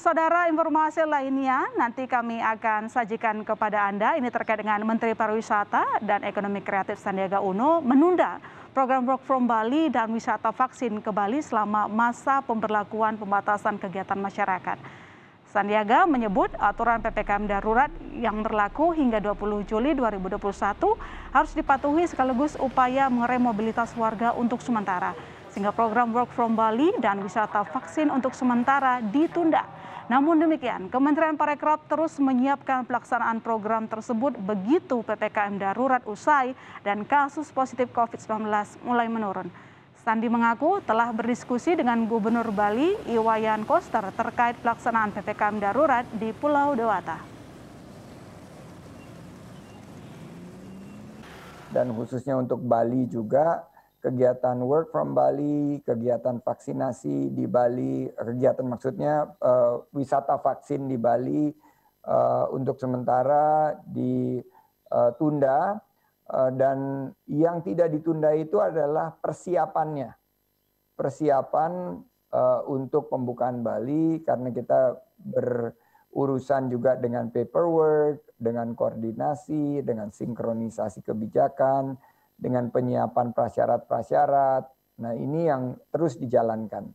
saudara informasi lainnya nanti kami akan sajikan kepada Anda. Ini terkait dengan Menteri Pariwisata dan Ekonomi Kreatif Sandiaga Uno menunda program Work from Bali dan wisata vaksin ke Bali selama masa pemberlakuan pembatasan kegiatan masyarakat. Sandiaga menyebut aturan PPKM darurat yang berlaku hingga 20 Juli 2021 harus dipatuhi sekaligus upaya mengerem mobilitas warga untuk sementara sehingga program Work from Bali dan wisata vaksin untuk sementara ditunda. Namun demikian, Kementerian Parekraf terus menyiapkan pelaksanaan program tersebut begitu PPKM darurat usai dan kasus positif COVID-19 mulai menurun. Sandi mengaku telah berdiskusi dengan Gubernur Bali Iwayan Koster terkait pelaksanaan PPKM darurat di Pulau Dewata. Dan khususnya untuk Bali juga kegiatan work from Bali, kegiatan vaksinasi di Bali, kegiatan maksudnya uh, wisata vaksin di Bali uh, untuk sementara ditunda eh, uh, dan yang tidak ditunda itu adalah persiapannya. Persiapan untuk pembukaan Bali karena kita berurusan juga dengan paperwork, dengan koordinasi, dengan sinkronisasi kebijakan, dengan penyiapan prasyarat prasyarat. Nah ini yang terus dijalankan.